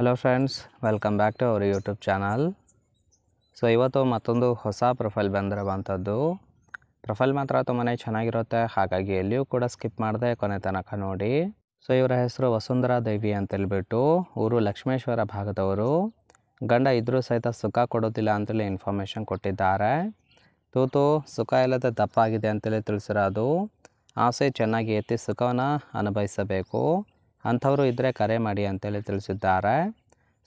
hello friends welcome back to our YouTube channel so ಇವತ್ತು ಮತ್ತೊಂದು ಹೊಸ ಪ್ರೊಫೈಲ್ ಬಂದಿರುವಂಥದ್ದು ಪ್ರೊಫೈಲ್ ಮಾತ್ರ ತುಂಬಾ ಚೆನ್ನಾಗಿರುತ್ತೆ ಹಾಗಾಗಿ ಎಲ್ಲಿಯೂ ಕೂಡ ಸ್ಕಿಪ್ ಮಾಡಿದೆ ಕೊನೆ ತನಕ ನೋಡಿ ಸೊ ಇವರ ಹೆಸರು ವಸುಂಧರಾ ದೇವಿ ಅಂತೇಳ್ಬಿಟ್ಟು ಊರು ಲಕ್ಷ್ಮೇಶ್ವರ ಭಾಗದವರು ಗಂಡ ಇದ್ದರೂ ಸಹಿತ ಸುಖ ಕೊಡೋದಿಲ್ಲ ಅಂತೇಳಿ ಇನ್ಫಾರ್ಮೇಷನ್ ಕೊಟ್ಟಿದ್ದಾರೆ ತೂತು ಸುಖ ಇಲ್ಲದೆ ದಪ್ಪಾಗಿದೆ ಅಂತೇಳಿ ತಿಳಿಸಿರೋದು ಆಸೆ ಚೆನ್ನಾಗಿ ಎತ್ತಿ ಸುಖವನ್ನು ಅನುಭವಿಸಬೇಕು ಅಂಥವರು ಇದ್ದರೆ ಕರೆ ಮಾಡಿ ಅಂತೇಳಿ ತಿಳಿಸಿದ್ದಾರೆ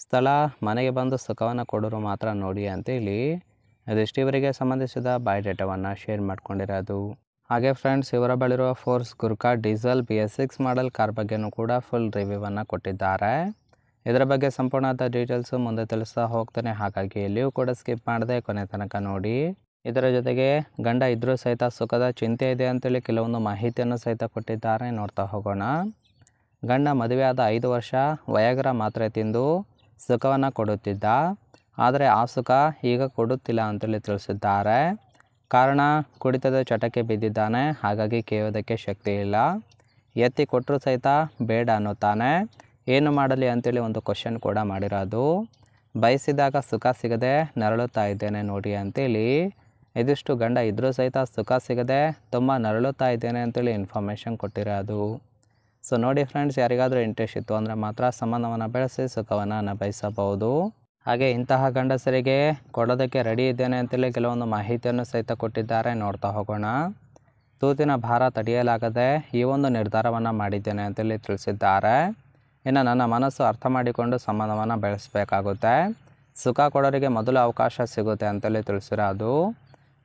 ಸ್ಥಳ ಮನೆಗೆ ಬಂದು ಸುಖವನ್ನು ಕೊಡೋರು ಮಾತ್ರ ನೋಡಿ ಅಂತೇಳಿ ಅದೆಷ್ಟಿವರಿಗೆ ಸಂಬಂಧಿಸಿದ ಬಯೋಡೇಟಾವನ್ನು ಶೇರ್ ಮಾಡ್ಕೊಂಡಿರೋದು ಹಾಗೆ ಫ್ರೆಂಡ್ಸ್ ಇವರ ಬಳಿರುವ Force ಗುರ್ಕಾ diesel B S six model car ಬಗ್ಗೆನೂ ಕೂಡ ಫುಲ್ ರಿವ್ಯೂವನ್ನು ಕೊಟ್ಟಿದ್ದಾರೆ ಇದರ ಬಗ್ಗೆ ಸಂಪೂರ್ಣವಾದ ಡೀಟೇಲ್ಸು ಮುಂದೆ ತಿಳಿಸ್ತಾ ಹೋಗ್ತಾನೆ ಹಾಗಾಗಿ ಎಲ್ಲಿಯೂ ಕೂಡ ಸ್ಕಿಪ್ ಮಾಡದೆ ಕೊನೆ ತನಕ ನೋಡಿ ಇದರ ಜೊತೆಗೆ ಗಂಡ ಇದ್ರೂ ಸಹಿತ ಸುಖದ ಚಿಂತೆ ಇದೆ ಅಂತೇಳಿ ಕೆಲವೊಂದು ಮಾಹಿತಿಯನ್ನು ಸಹಿತ ಕೊಟ್ಟಿದ್ದಾರೆ ನೋಡ್ತಾ ಹೋಗೋಣ ಗಂಡ ಮದುವೆಯಾದ ಐದು ವರ್ಷ ವಯಗ್ರ ಮಾತ್ರೆ ತಿಂದು ಸುಖವನ್ನು ಕೊಡುತ್ತಿದ್ದ ಆದರೆ ಆ ಸುಖ ಈಗ ಕೊಡುತ್ತಿಲ್ಲ ಅಂತೇಳಿ ತಿಳಿಸಿದ್ದಾರೆ ಕಾರಣ ಕುಡಿತದ ಚಟಕ್ಕೆ ಬಿದ್ದಿದ್ದಾನೆ ಹಾಗಾಗಿ ಕೇಳೋದಕ್ಕೆ ಶಕ್ತಿ ಇಲ್ಲ ಎತ್ತಿ ಕೊಟ್ಟರು ಸಹಿತ ಬೇಡ ಅನ್ನುತ್ತಾನೆ ಏನು ಮಾಡಲಿ ಅಂತೇಳಿ ಒಂದು ಕ್ವಶನ್ ಕೂಡ ಮಾಡಿರೋದು ಬಯಸಿದಾಗ ಸುಖ ಸಿಗದೆ ನರಳುತ್ತಾ ಇದ್ದೇನೆ ನೋಡಿ ಅಂತೇಳಿ ಇದಿಷ್ಟು ಗಂಡ ಇದ್ದರೂ ಸಹಿತ ಸುಖ ಸಿಗದೆ ತುಂಬ ನರಳುತ್ತಾ ಇದ್ದೇನೆ ಅಂತೇಳಿ ಇನ್ಫಾರ್ಮೇಷನ್ ಕೊಟ್ಟಿರೋದು ಸೊ ನೋಡಿ ಫ್ರೆಂಡ್ಸ್ ಯಾರಿಗಾದರೂ ಇಂಟ್ರೆಸ್ಟ್ ಇತ್ತು ಅಂದರೆ ಮಾತ್ರ ಸಂಬಂಧವನ್ನು ಬೆಳೆಸಿ ಸುಖವನ್ನು ಬಯಸಬಹುದು ಹಾಗೆ ಇಂತಹ ಗಂಡಸರಿಗೆ ಕೊಡೋದಕ್ಕೆ ರೆಡಿ ಇದ್ದೇನೆ ಅಂತೇಳಿ ಕೆಲವೊಂದು ಮಾಹಿತಿಯನ್ನು ಸಹಿತ ಕೊಟ್ಟಿದ್ದಾರೆ ನೋಡ್ತಾ ಹೋಗೋಣ ತೂತಿನ ಭಾರ ತಡೆಯಲಾಗದೆ ಈ ಒಂದು ನಿರ್ಧಾರವನ್ನು ಮಾಡಿದ್ದೇನೆ ಅಂತೇಳಿ ತಿಳಿಸಿದ್ದಾರೆ ಇನ್ನು ನನ್ನ ಮನಸ್ಸು ಅರ್ಥ ಮಾಡಿಕೊಂಡು ಸಂಬಂಧವನ್ನು ಬೆಳೆಸಬೇಕಾಗುತ್ತೆ ಸುಖ ಕೊಡೋರಿಗೆ ಮೊದಲು ಅವಕಾಶ ಸಿಗುತ್ತೆ ಅಂತೇಳಿ ಅದು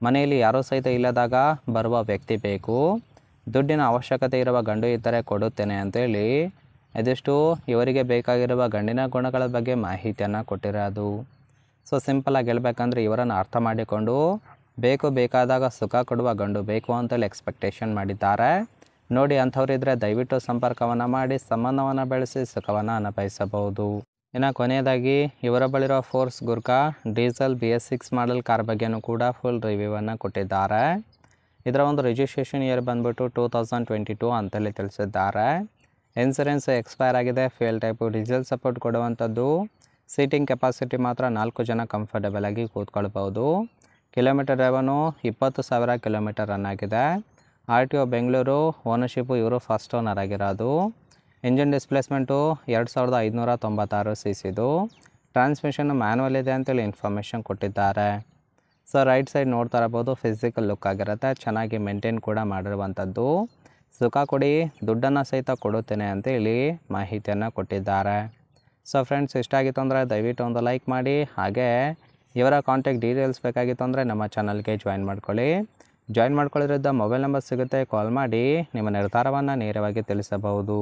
ಮನೆಯಲ್ಲಿ ಯಾರೂ ಸಹಿತ ಇಲ್ಲದಾಗ ಬರುವ ವ್ಯಕ್ತಿ ಬೇಕು ದುಡ್ಡಿನ ಅವಶ್ಯಕತೆ ಇರುವ ಗಂಡು ಇದ್ದರೆ ಕೊಡುತ್ತೇನೆ ಅಂತೇಳಿ ಇದಿಷ್ಟು ಇವರಿಗೆ ಬೇಕಾಗಿರುವ ಗಂಡಿನ ಗುಣಗಳ ಬಗ್ಗೆ ಮಾಹಿತಿಯನ್ನು ಕೊಟ್ಟಿರೋದು ಸೊ ಸಿಂಪಲಾಗಿ ಹೇಳಬೇಕಂದ್ರೆ ಇವರನ್ನು ಅರ್ಥ ಮಾಡಿಕೊಂಡು ಬೇಕು ಬೇಕಾದಾಗ ಸುಖ ಕೊಡುವ ಗಂಡು ಬೇಕು ಅಂತೇಳಿ ಎಕ್ಸ್ಪೆಕ್ಟೇಷನ್ ಮಾಡಿದ್ದಾರೆ ನೋಡಿ ಅಂಥವರಿದ್ದರೆ ದಯವಿಟ್ಟು ಸಂಪರ್ಕವನ್ನು ಮಾಡಿ ಸಂಬಂಧವನ್ನು ಬೆಳೆಸಿ ಸುಖವನ್ನು ಅನುಭವಿಸಬಹುದು ಇನ್ನು ಕೊನೆಯದಾಗಿ ಇವರ ಬಳಿರೋ force ಗುರ್ಕಾ diesel B S six model car ಬಗ್ಗೆನೂ ಕೂಡ ಫುಲ್ ರಿವ್ಯೂವನ್ನು ಕೊಟ್ಟಿದ್ದಾರೆ ಇದರ ಒಂದು ರಿಜಿಸ್ಟ್ರೇಷನ್ ಇಯರ್ ಬಂದ್ಬಿಟ್ಟು ಟೂ ತೌಸಂಡ್ ಟ್ವೆಂಟಿ ಟೂ ಅಂತೇಳಿ ತಿಳಿಸಿದ್ದಾರೆ ಇನ್ಸೂರೆನ್ಸ್ ಎಕ್ಸ್ಪೈರ್ ಆಗಿದೆ ಫೇಲ್ ಟೈಪು ಡೀಸೆಲ್ ಸಪೋರ್ಟ್ ಕೊಡುವಂಥದ್ದು ಸೀಟಿಂಗ್ ಕೆಪಾಸಿಟಿ ಮಾತ್ರ ನಾಲ್ಕು ಜನ ಕಂಫರ್ಟಬಲ್ ಆಗಿ ಕೂತ್ಕೊಳ್ಬೋದು ಕಿಲೋಮೀಟರ್ ಡ್ರೈವನು ಇಪ್ಪತ್ತು ಸಾವಿರ ಕಿಲೋಮೀಟರ್ ರನ್ ಆಗಿದೆ R T O Bengaluru ownership ಇವರು ಫಸ್ಟ್ ಓನರ್ ಆಗಿರೋದು ಇಂಜಿನ್ ಡಿಸ್ಪ್ಲೇಸ್ಮೆಂಟು ಎರಡು ಸಾವಿರದ ಐದುನೂರ ತೊಂಬತ್ತಾರು ಸಿ ಸಿದು ಟ್ರಾನ್ಸ್ಮಿಷನ್ ಮ್ಯಾನುವಲ್ ಇದೆ ಅಂತೇಳಿ ಇನ್ಫಾರ್ಮೇಷನ್ ಕೊಟ್ಟಿದ್ದಾರೆ ಸೊ ರೈಟ್ ಸೈಡ್ ನೋಡ್ತಾ ಇರ್ಬೋದು ಫಿಸಿಕಲ್ ಲುಕ್ ಆಗಿರುತ್ತೆ ಚೆನ್ನಾಗಿ ಮೇಂಟೈನ್ ಕೂಡ ಮಾಡಿರುವಂಥದ್ದು ಸುಖ ಕೊಡಿ ದುಡ್ಡನ್ನು ಸಹಿತ ಕೊಡುತ್ತೇನೆ ಅಂತ ಇಲ್ಲಿ ಮಾಹಿತಿಯನ್ನು ಕೊಟ್ಟಿದ್ದಾರೆ ಸೊ ಫ್ರೆಂಡ್ಸ್ ಇಷ್ಟ ಆಗಿತ್ತು ಅಂದರೆ ದಯವಿಟ್ಟು ಒಂದು ಲೈಕ್ ಮಾಡಿ ಹಾಗೆ ಇವರ ಕಾಂಟ್ಯಾಕ್ಟ್ ಡೀಟೇಲ್ಸ್ ಬೇಕಾಗಿತ್ತು ಅಂದರೆ ನಮ್ಮ ಚಾನಲ್ಗೆ ಜಾಯಿನ್ ಮಾಡ್ಕೊಳ್ಳಿ ಜಾಯಿನ್ ಮಾಡ್ಕೊಳ್ಳೋದ್ರಿಂದ ಮೊಬೈಲ್ ನಂಬರ್ ಸಿಗುತ್ತೆ ಕಾಲ್ ಮಾಡಿ ನಿಮ್ಮ ನಿರ್ಧಾರವನ್ನು ನೇರವಾಗಿ ತಿಳಿಸಬಹುದು